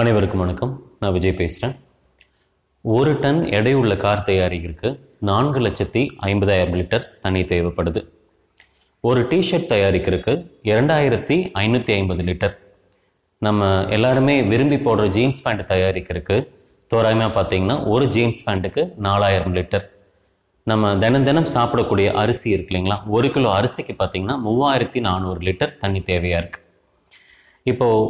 அனைவருக்கும் வணக்கம் நான் விஜய் பேசுகிறேன் ஒரு டன் எடை உள்ள கார் தயாரிக்கிறதுக்கு நான்கு லட்சத்தி ஐம்பதாயிரம் லிட்டர் தண்ணி தேவைப்படுது ஒரு டிஷர்ட் தயாரிக்கிறதுக்கு இரண்டாயிரத்தி ஐநூற்றி ஐம்பது லிட்டர் நம்ம எல்லாருமே விரும்பி போடுற ஜீன்ஸ் பேண்ட் தயாரிக்கிறதுக்கு தோராயமாக பார்த்தீங்கன்னா ஒரு ஜீன்ஸ் பேண்ட்டுக்கு நாலாயிரம் லிட்டர் நம்ம தினம் தினம் சாப்பிடக்கூடிய அரிசி இருக்கு இல்லைங்களா ஒரு கிலோ அரிசிக்கு பார்த்தீங்கன்னா மூவாயிரத்தி நானூறு லிட்டர் தண்ணி தேவையாக இருக்குது இப்போது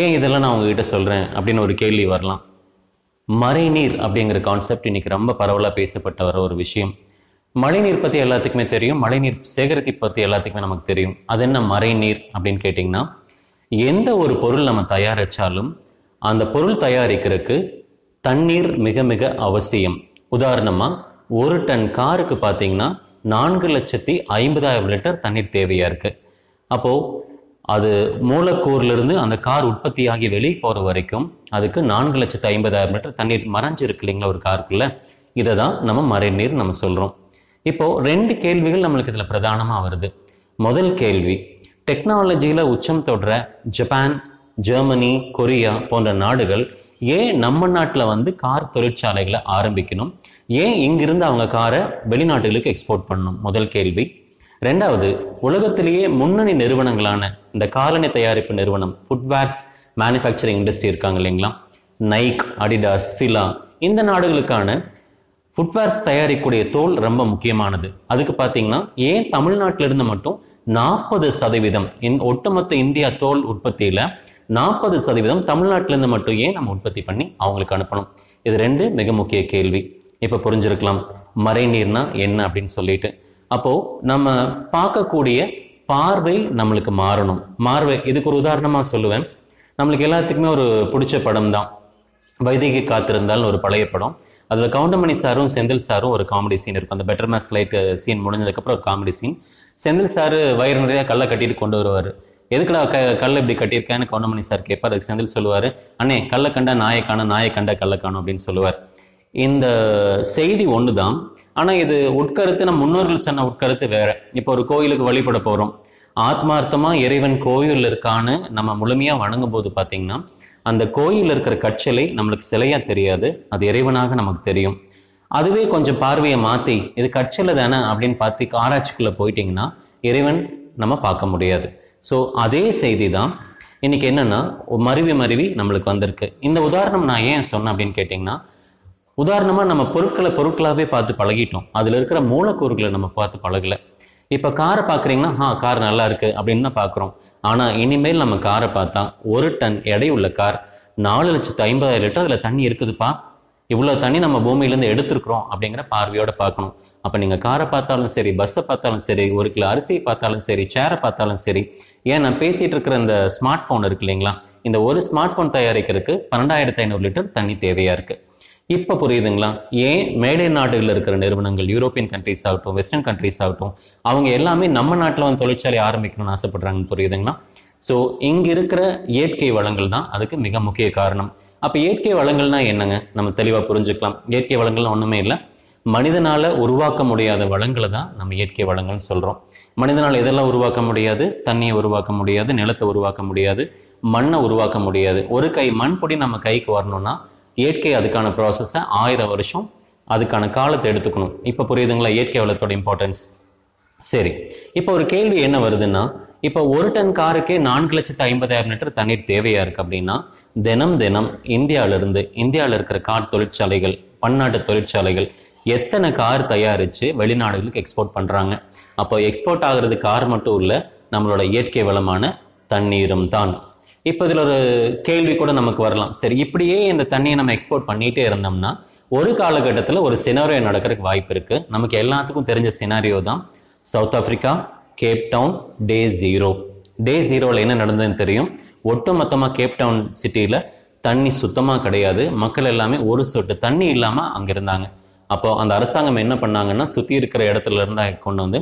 ஏன் இதெல்லாம் நான் உங்ககிட்ட சொல்கிறேன் அப்படின்னு ஒரு கேள்வி வரலாம் மழைநீர் அப்படிங்கிற கான்செப்ட் இன்னைக்கு ரொம்ப பரவலாக பேசப்பட்ட வர ஒரு விஷயம் மழைநீர் பற்றி எல்லாத்துக்குமே தெரியும் மழைநீர் சேகரித்து பற்றி எல்லாத்துக்குமே நமக்கு தெரியும் அது என்ன மழைநீர் அப்படின்னு கேட்டிங்கன்னா எந்த ஒரு பொருள் நம்ம தயாரித்தாலும் அந்த பொருள் தயாரிக்கிறதுக்கு தண்ணீர் மிக மிக அவசியம் உதாரணமாக ஒரு டன் காருக்கு பார்த்தீங்கன்னா நான்கு லட்சத்தி ஐம்பதாயிரம் லிட்டர் தண்ணீர் தேவையாக இருக்குது அப்போது அது மூலக்கூறிலிருந்து அந்த கார் உற்பத்தியாகி வெளியே போகிற வரைக்கும் அதுக்கு நான்கு லட்சத்து ஐம்பதாயிரம் லிட்டர் தண்ணீர் மறைஞ்சிருக்கு இல்லைங்களா ஒரு காருக்குள்ள இதை தான் நம்ம மறைநீர் நம்ம சொல்கிறோம் இப்போது ரெண்டு கேள்விகள் நம்மளுக்கு இதில் பிரதானமாக வருது முதல் கேள்வி டெக்னாலஜியில் உச்சம் தொடர ஜப்பான் ஜெர்மனி கொரியா போன்ற நாடுகள் ஏன் நம்ம நாட்டில் வந்து கார் தொழிற்சாலைகளை ஆரம்பிக்கணும் ஏன் இங்கிருந்து அவங்க காரை வெளிநாடுகளுக்கு எக்ஸ்போர்ட் பண்ணணும் முதல் கேள்வி ரெண்டாவது உலகத்திலேயே முன்னணி நிறுவனங்களான இந்த காலணி தயாரிப்பு நிறுவனம் ஃபுட்வேர்ஸ் மேனுஃபேக்சரிங் இண்டஸ்ட்ரி இருக்காங்க இல்லைங்களா நைக் அடிடாஸ் ஃபிலா இந்த நாடுகளுக்கான ஃபுட்வேர்ஸ் தயாரிக்கக்கூடிய தோல் ரொம்ப முக்கியமானது அதுக்கு பார்த்தீங்கன்னா ஏன் தமிழ்நாட்டிலிருந்து மட்டும் நாற்பது சதவீதம் இந் ஒட்டுமொத்த இந்தியா தோல் உற்பத்தியில் நாற்பது சதவீதம் தமிழ்நாட்டிலேருந்து மட்டும் ஏன் நம்ம உற்பத்தி பண்ணி அவங்களுக்கு அனுப்பணும் இது ரெண்டு மிக முக்கிய கேள்வி இப்போ புரிஞ்சிருக்கலாம் மறைநீர்னா என்ன அப்படின்னு சொல்லிட்டு அப்போ நம்ம பார்க்கக்கூடிய பார்வை நம்மளுக்கு மாறணும் மார்வை இதுக்கு ஒரு உதாரணமாக சொல்லுவேன் நம்மளுக்கு எல்லாத்துக்குமே ஒரு பிடிச்ச படம் தான் வைதிகி காத்திருந்தால் ஒரு பழைய படம் அதில் கவுண்டமணி சாரும் செந்தில் சாரும் ஒரு காமெடி சீன் இருக்கும் அந்த பெட்டர் மேஸ் லைட் சீன் முடிஞ்சதுக்கப்புறம் ஒரு காமெடி சீன் செந்தில் சாரு வயிறு நிறைய கல்லை கட்டிட்டு கொண்டு வருவார் எதுக்குடா க கல்லை இப்படி கட்டியிருக்கேன்னு கவுண்டமணி சார் கேட்பார் அதுக்கு செந்தில் சொல்லுவார் அண்ணே கல்லை கண்ட நாயை காணும் நாயை கண்டா கல்லை காணும் அப்படின்னு சொல்லுவார் இந்த செய்தி ஒன்று தான் ஆனால் இது உட்கருத்து நம்ம முன்னோர்கள் சொன்ன உட்கருத்து வேற இப்போ ஒரு கோயிலுக்கு வழிபட போகிறோம் ஆத்மார்த்தமாக இறைவன் கோயில் இருக்கான்னு நம்ம முழுமையாக வணங்கும் போது பார்த்தீங்கன்னா அந்த கோயிலில் இருக்கிற கட்சலை நம்மளுக்கு சிலையாக தெரியாது அது இறைவனாக நமக்கு தெரியும் அதுவே கொஞ்சம் பார்வையை மாற்றி இது கட்சலை தானே அப்படின்னு பார்த்து ஆராய்ச்சிக்குள்ள போயிட்டிங்கன்னா இறைவன் நம்ம பார்க்க முடியாது ஸோ அதே செய்தி தான் இன்னைக்கு என்னன்னா மருவி மருவி நம்மளுக்கு வந்திருக்கு இந்த உதாரணம் நான் ஏன் சொன்னேன் அப்படின்னு கேட்டிங்கன்னா உதாரணமாக நம்ம பொருட்களை பொருட்களாகவே பார்த்து பழகிட்டோம் அதில் இருக்கிற மூலக்கூறுகளை நம்ம பார்த்து பழகலை இப்போ காரை பார்க்குறீங்கன்னா ஆ கார் நல்லா இருக்குது அப்படின்னு தான் பார்க்குறோம் ஆனால் இனிமேல் நம்ம காரை பார்த்தா ஒரு டன் எடை உள்ள கார் நாலு லட்சத்து ஐம்பதாயிரம் லிட்டர் அதில் தண்ணி இருக்குதுப்பா இவ்வளோ தண்ணி நம்ம பூமியிலேருந்து எடுத்துருக்குறோம் அப்படிங்கிற பார்வையோடு பார்க்கணும் அப்போ நீங்கள் காரை பார்த்தாலும் சரி பஸ்ஸை பார்த்தாலும் சரி ஒரு கிலோ அரிசியை பார்த்தாலும் சரி சேரை பார்த்தாலும் சரி ஏன் நான் பேசிகிட்டு இருக்கிற இந்த ஸ்மார்ட் ஃபோன் இருக்கு இல்லைங்களா இந்த ஒரு ஸ்மார்ட் ஃபோன் தயாரிக்கிறதுக்கு பன்னெண்டாயிரத்து ஐநூறு லிட்டர் தண்ணி தேவையாக இருக்குது இப்போ புரியுதுங்களா ஏன் மேடை நாடுகள் இருக்கிற நிறுவனங்கள் யூரோப்பியன் கண்ட்ரிஸ் ஆகட்டும் வெஸ்டர்ன் கண்ட்ரிஸ் ஆகட்டும் அவங்க எல்லாமே நம்ம நாட்டில் வந்து தொழிற்சாலை ஆரம்பிக்கணும்னு ஆசைப்படுறாங்கன்னு புரியுதுங்களா ஸோ இங்கே இருக்கிற இயற்கை வளங்கள் தான் அதுக்கு மிக முக்கிய காரணம் அப்போ இயற்கை வளங்கள்னா என்னங்க நம்ம தெளிவாக புரிஞ்சுக்கலாம் இயற்கை வளங்கள்லாம் ஒன்றுமே இல்லை மனிதனால் உருவாக்க முடியாத வளங்களை தான் நம்ம இயற்கை வளங்கள்னு சொல்கிறோம் மனிதனால் எதெல்லாம் உருவாக்க முடியாது தண்ணியை உருவாக்க முடியாது நிலத்தை உருவாக்க முடியாது மண்ணை உருவாக்க முடியாது ஒரு கை மண்பொடி நம்ம கைக்கு வரணும்னா இயற்கை அதுக்கான ப்ராசஸை ஆயிரம் வருஷம் அதுக்கான காலத்தை எடுத்துக்கணும் இப்போ புரியுதுங்களா இயற்கை வளத்தோட இம்பார்ட்டன்ஸ் சரி இப்போ ஒரு கேள்வி என்ன வருதுன்னா இப்போ ஒரு டன் காருக்கே நான்கு லட்சத்து ஐம்பதாயிரம் லிட்டர் தண்ணீர் தேவையா இருக்கு அப்படின்னா தினம் தினம் இந்தியாவிலிருந்து இந்தியாவில் இருக்கிற கார் தொழிற்சாலைகள் பன்னாட்டு தொழிற்சாலைகள் எத்தனை கார் தயாரித்து வெளிநாடுகளுக்கு எக்ஸ்போர்ட் பண்ணுறாங்க அப்போ எக்ஸ்போர்ட் ஆகிறது கார் மட்டும் இல்லை நம்மளோட இயற்கை வளமான தண்ணீரும் தான் இப்போ இதில் ஒரு கேள்வி கூட நமக்கு வரலாம் சரி இப்படியே இந்த தண்ணியை நம்ம எக்ஸ்போர்ட் பண்ணிகிட்டே இருந்தோம்னா ஒரு காலகட்டத்தில் ஒரு சினாரியோ நடக்கிறதுக்கு வாய்ப்பு இருக்குது நமக்கு எல்லாத்துக்கும் தெரிஞ்ச சினாரியோ தான் South Africa Cape Town day zero day ஜீரோவில் என்ன நடந்ததுன்னு தெரியும் ஒட்டு மொத்தமாக கேப் டவுன் சிட்டியில் தண்ணி சுத்தமாக கிடையாது மக்கள் எல்லாமே ஒரு சொட்டு தண்ணி இல்லாமல் அங்கே இருந்தாங்க அப்போ அந்த அரசாங்கம் என்ன பண்ணாங்கன்னா சுற்றி இருக்கிற இடத்துல இருந்தா கொண்டு வந்து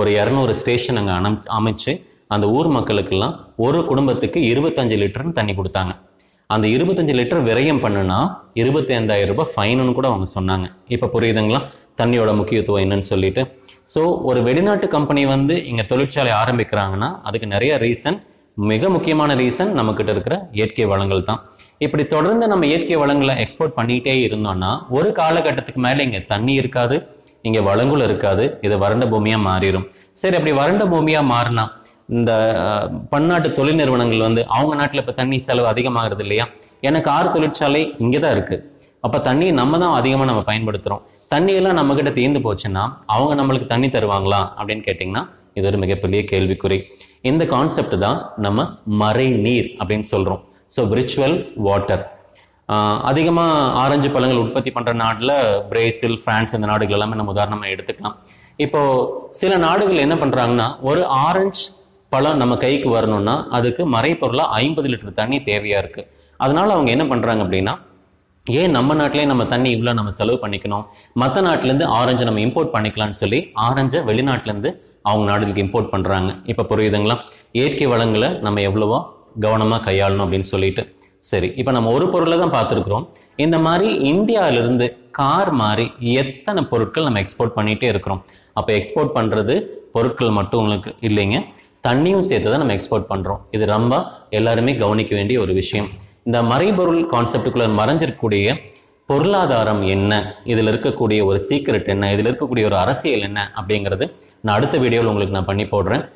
ஒரு இரநூறு ஸ்டேஷன் அங்கே அமைச்சு அந்த ஊர் மக்களுக்கெல்லாம் ஒரு குடும்பத்துக்கு இருபத்தஞ்சு லிட்டர்னு தண்ணி கொடுத்தாங்க அந்த இருபத்தஞ்சு லிட்டர் விரயம் பண்ணுனா இருபத்தி ஐந்தாயிரம் ரூபாய் ஃபைனுன்னு கூட அவங்க சொன்னாங்க இப்போ புரியுதுங்களா தண்ணியோட முக்கியத்துவம் என்னன்னு சொல்லிட்டு ஸோ ஒரு வெளிநாட்டு கம்பெனி வந்து இங்கே தொழிற்சாலை ஆரம்பிக்கிறாங்கன்னா அதுக்கு நிறைய ரீசன் மிக முக்கியமான ரீசன் நம்மக்கிட்ட இருக்கிற இயற்கை வளங்கள் தான் இப்படி தொடர்ந்து நம்ம இயற்கை வளங்களை எக்ஸ்போர்ட் பண்ணிகிட்டே இருந்தோம்னா ஒரு காலகட்டத்துக்கு மேலே இங்கே தண்ணி இருக்காது இங்கே வளங்களும் இருக்காது இது வறண்ட பூமியாக மாறிடும் சரி அப்படி வறண்ட பூமியாக மாறினா இந்த பன்னாட்டு தொழில் நிறுவனங்கள் வந்து அவங்க நாட்டில் இப்போ தண்ணி செலவு அதிகமாகிறது இல்லையா எனக்கு ஆறு தொழிற்சாலை இங்கே தான் இருக்குது அப்போ தண்ணி நம்ம தான் அதிகமாக நம்ம பயன்படுத்துகிறோம் தண்ணியெல்லாம் நம்மக்கிட்ட தீர்ந்து போச்சுன்னா அவங்க நம்மளுக்கு தண்ணி தருவாங்களா அப்படின்னு கேட்டிங்கன்னா இது ஒரு மிகப்பெரிய கேள்விக்குறி இந்த கான்செப்ட் தான் நம்ம மறை நீர் அப்படின்னு சொல்கிறோம் ஸோ விரிச்சுவல் வாட்டர் அதிகமாக ஆரஞ்சு பழங்கள் உற்பத்தி பண்ணுற நாட்டில் பிரேசில் ஃப்ரான்ஸ் இந்த நாடுகள் எல்லாமே நம்ம உதாரணமாக எடுத்துக்கலாம் இப்போ சில நாடுகள் என்ன பண்ணுறாங்கன்னா ஒரு ஆரஞ்சு பழம் நம்ம கைக்கு வரணும்னா அதுக்கு மறைப்பொருளாக ஐம்பது லிட்டர் தண்ணி தேவையாக இருக்குது அதனால் அவங்க என்ன பண்ணுறாங்க அப்படின்னா ஏன் நம்ம நாட்டிலே நம்ம தண்ணி இவ்வளோ நம்ம செலவு பண்ணிக்கணும் மற்ற நாட்டிலேருந்து ஆரஞ்சை நம்ம இம்போர்ட் பண்ணிக்கலாம்னு சொல்லி ஆரஞ்சை வெளிநாட்டிலேருந்து அவங்க நாடுகளுக்கு இம்போர்ட் பண்ணுறாங்க இப்போ புரியுதுங்களா இயற்கை வளங்களை நம்ம எவ்வளவோ கவனமாக கையாளணும் அப்படின்னு சொல்லிட்டு சரி இப்போ நம்ம ஒரு பொருளை தான் பார்த்துருக்குறோம் இந்த மாதிரி இந்தியாவிலிருந்து கார் மாதிரி எத்தனை பொருட்கள் நம்ம எக்ஸ்போர்ட் பண்ணிகிட்டே இருக்கிறோம் அப்போ எக்ஸ்போர்ட் பண்ணுறது பொருட்கள் மட்டும் உங்களுக்கு இல்லைங்க தண்ணியும் சேர்த்து தான் நம்ம எக்ஸ்போர்ட் பண்ணுறோம் இது ரொம்ப எல்லாருமே கவனிக்க வேண்டிய ஒரு விஷயம் இந்த மறைபொருள் கான்செப்டுக்குள்ள மறைஞ்சிருக்கக்கூடிய பொருளாதாரம் என்ன இதில் இருக்கக்கூடிய ஒரு சீக்ரெட் என்ன இதில் இருக்கக்கூடிய ஒரு அரசியல் என்ன அப்படிங்கிறது நான் அடுத்த வீடியோவில் உங்களுக்கு நான் பண்ணி போடுறேன்